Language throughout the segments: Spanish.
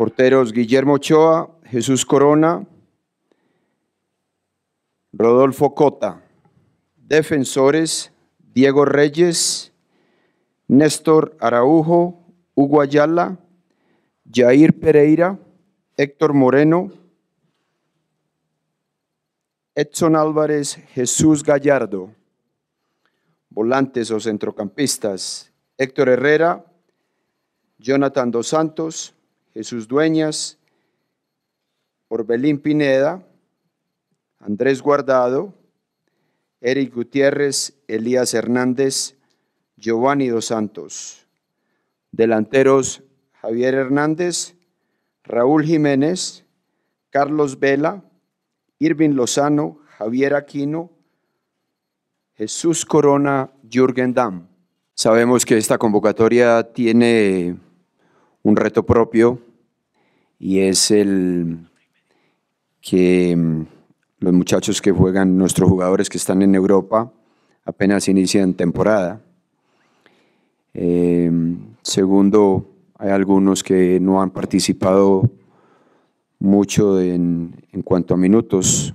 Porteros Guillermo Ochoa, Jesús Corona, Rodolfo Cota. Defensores Diego Reyes, Néstor Araujo, Hugo Ayala, Jair Pereira, Héctor Moreno, Edson Álvarez, Jesús Gallardo. Volantes o centrocampistas, Héctor Herrera, Jonathan Dos Santos, Jesús Dueñas, Orbelín Pineda, Andrés Guardado, Eric Gutiérrez, Elías Hernández, Giovanni Dos Santos. Delanteros Javier Hernández, Raúl Jiménez, Carlos Vela, Irvin Lozano, Javier Aquino, Jesús Corona, Jürgen Damm. Sabemos que esta convocatoria tiene un reto propio y es el que mm, los muchachos que juegan, nuestros jugadores que están en Europa, apenas inician temporada. Eh, segundo, hay algunos que no han participado mucho en, en cuanto a minutos.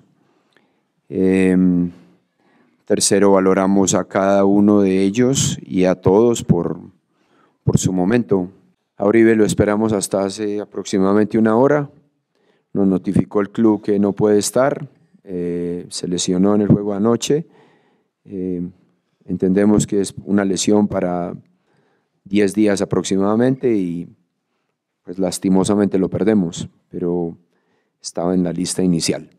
Eh, tercero, valoramos a cada uno de ellos y a todos por, por su momento. A lo esperamos hasta hace aproximadamente una hora. Nos notificó el club que no puede estar. Eh, se lesionó en el juego anoche. Eh, entendemos que es una lesión para 10 días aproximadamente y pues lastimosamente lo perdemos, pero estaba en la lista inicial.